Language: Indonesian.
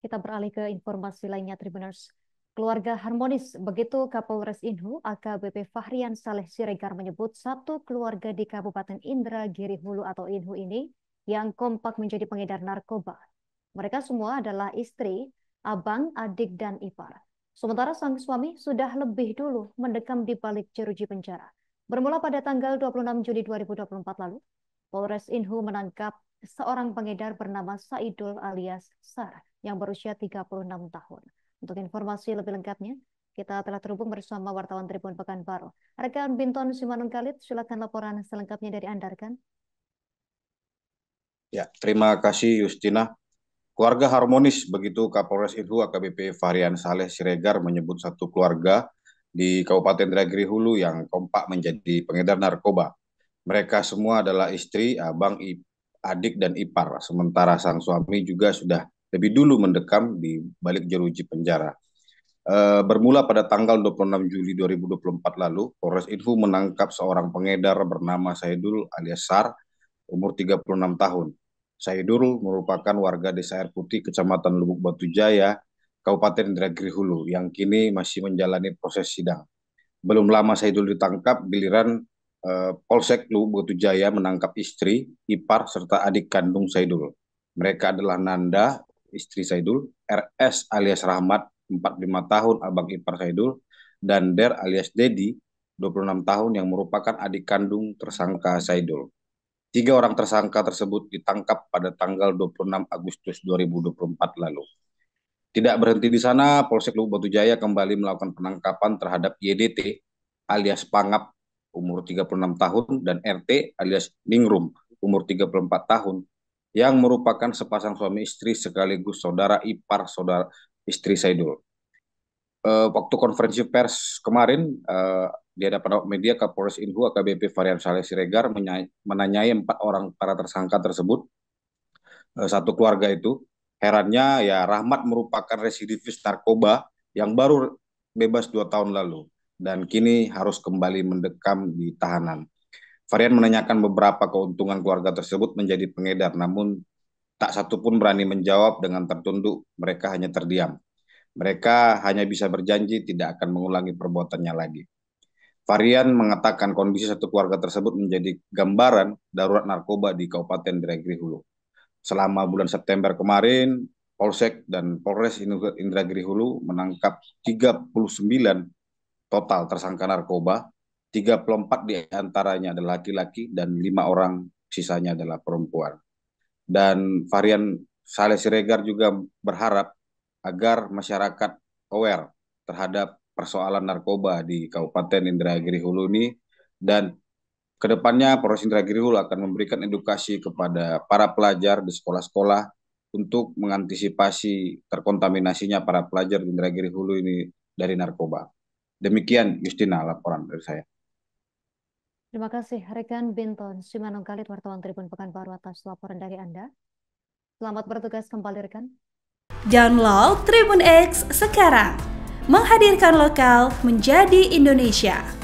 Kita beralih ke informasi lainnya Tribuners. Keluarga harmonis, begitu Kapolres Inhu AKBP Fahrian Saleh Siregar menyebut satu keluarga di Kabupaten Indra Giri Hulu atau Inhu ini yang kompak menjadi pengedar narkoba. Mereka semua adalah istri, abang, adik, dan ipar. Sementara sang suami sudah lebih dulu mendekam di balik jeruji penjara. Bermula pada tanggal 26 Juli 2024 lalu, Polres Inhu menangkap seorang pengedar bernama Saidul alias Sar yang berusia 36 tahun. Untuk informasi lebih lengkapnya, kita telah terhubung bersama wartawan Tribun Pekanbaru. Rekan Binton Simanungkalit, silakan laporan selengkapnya dari Anda, rekan. Ya, terima kasih Yustina. Keluarga harmonis, begitu Kapolres Irhu AKBP Varian Saleh Siregar menyebut satu keluarga di Kabupaten Dragiri Hulu yang kompak menjadi pengedar narkoba. Mereka semua adalah istri, abang, adik, dan ipar. Sementara sang suami juga sudah lebih dulu mendekam di balik jeruji penjara. E, bermula pada tanggal 26 Juli 2024 lalu, Polres Info menangkap seorang pengedar bernama Saidul alias Sar, umur 36 tahun. Saidul merupakan warga Desa Air Putih, Kecamatan Lubuk Batu Jaya, Kabupaten Indragiri Hulu, yang kini masih menjalani proses sidang. Belum lama Saidul ditangkap, giliran eh, Polsek Lubuk Batu Jaya menangkap istri, ipar, serta adik kandung Saidul. Mereka adalah Nanda, istri Saidul, RS alias Rahmat 45 tahun abang ipar Saidul, dan Der alias Dedi 26 tahun yang merupakan adik kandung tersangka Saidul. Tiga orang tersangka tersebut ditangkap pada tanggal 26 Agustus 2024 lalu. Tidak berhenti di sana, Polsek Lubuk Batu Jaya kembali melakukan penangkapan terhadap YDT alias Pangap umur 36 tahun dan RT alias Ningrum umur 34 tahun yang merupakan sepasang suami istri sekaligus saudara ipar saudara istri Saidul. Uh, waktu konferensi pers kemarin uh, di hadapan media Kapolres Inhu AKBP Varian Saleh Siregar menanyai empat orang para tersangka tersebut uh, satu keluarga itu. Herannya ya Rahmat merupakan residivis narkoba yang baru bebas dua tahun lalu dan kini harus kembali mendekam di tahanan. Varian menanyakan beberapa keuntungan keluarga tersebut menjadi pengedar, namun tak satu pun berani menjawab dengan tertunduk. Mereka hanya terdiam. Mereka hanya bisa berjanji tidak akan mengulangi perbuatannya lagi. Varian mengatakan kondisi satu keluarga tersebut menjadi gambaran darurat narkoba di Kabupaten Indragiri Hulu. Selama bulan September kemarin, Polsek dan Polres Indragiri Hulu menangkap 39 total tersangka narkoba 34 di antaranya adalah laki-laki dan lima orang sisanya adalah perempuan. Dan varian Saleh Siregar juga berharap agar masyarakat aware terhadap persoalan narkoba di Kabupaten Indragiri Hulu ini dan kedepannya Polres Indragiri Hulu akan memberikan edukasi kepada para pelajar di sekolah-sekolah untuk mengantisipasi terkontaminasinya para pelajar di Indragiri Hulu ini dari narkoba. Demikian Justina laporan dari saya. Terima kasih Rekan Binton Simanung Kalit, wartawan Tribun Pekanbaru atas laporan dari Anda. Selamat bertugas kembali Rekan. Download Tribun X sekarang. Menghadirkan lokal menjadi Indonesia.